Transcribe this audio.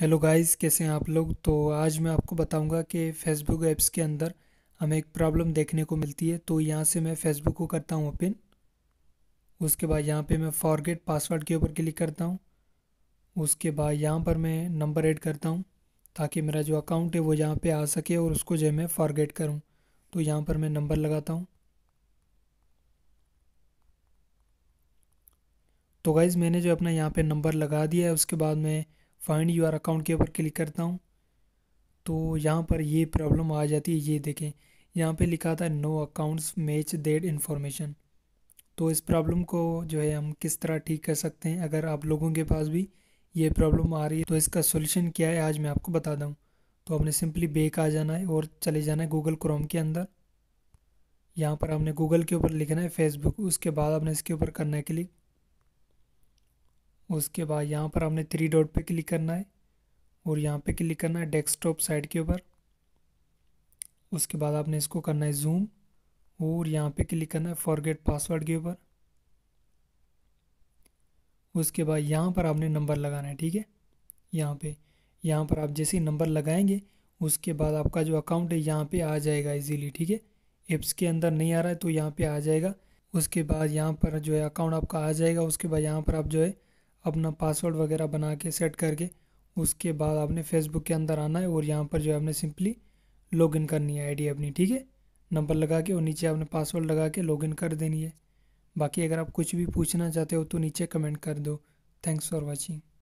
hello guys कैसे हैं आप लोग तो आज मैं आपको बताऊंगा कि फेसबुक ऐप्स के अंदर हमें एक प्रॉब्लम देखने को मिलती है तो यहाँ से मैं फेसबुक को करता हूँ ओपन उसके बाद यहाँ पे मैं फॉरगेट पासवर्ड के ऊपर क्लिक करता हूँ उसके बाद यहाँ पर मैं नंबर ऐड करता हूँ ताकि मेरा जो अकाउंट है वो यहाँ पर आ सके और उसको जो मैं फॉरगेट करूँ तो यहाँ पर मैं नंबर लगाता हूँ तो गाइज़ मैंने जो अपना यहाँ पर नंबर लगा दिया है उसके बाद मैं फाइंड यूर अकाउंट के ऊपर क्लिक करता हूँ तो यहाँ पर ये प्रॉब्लम आ जाती है ये देखें यहाँ पे लिखा था no accounts match that information तो इस प्रॉब्लम को जो है हम किस तरह ठीक कर सकते हैं अगर आप लोगों के पास भी ये प्रॉब्लम आ रही है तो इसका सोल्यूशन क्या है आज मैं आपको बता दूँ तो आपने सिंपली बेक आ जाना है और चले जाना है गूगल क्रोम के अंदर यहाँ पर आपने गूगल के ऊपर लिखना है फेसबुक उसके बाद आपने इसके ऊपर करना है क्लिक उसके बाद यहाँ पर हमने थ्री डॉट पे क्लिक करना है और यहाँ पे क्लिक करना है डेस्कटॉप साइड के ऊपर उसके बाद आपने इसको करना है जूम और यहाँ पे क्लिक करना है फॉरगेट पासवर्ड के ऊपर उसके बाद यहाँ पर आपने नंबर लगाना है ठीक है यहाँ पे यहाँ पर आप जैसे नंबर लगाएंगे उसके बाद आपका जो अकाउंट है यहाँ पे आ जाएगा इजीली ठीक है एप्स के अंदर नहीं आ रहा है तो यहाँ पे आ जाएगा उसके बाद यहाँ पर जो है अकाउंट आपका आ जाएगा उसके बाद यहाँ पर आप जो है अपना पासवर्ड वगैरह बना के सेट करके उसके बाद आपने फेसबुक के अंदर आना है और यहाँ पर जो है आपने सिंपली लॉगिन करनी है आईडी अपनी ठीक है नंबर लगा के और नीचे आपने पासवर्ड लगा के लॉगिन कर देनी है बाकी अगर आप कुछ भी पूछना चाहते हो तो नीचे कमेंट कर दो थैंक्स फॉर वॉचिंग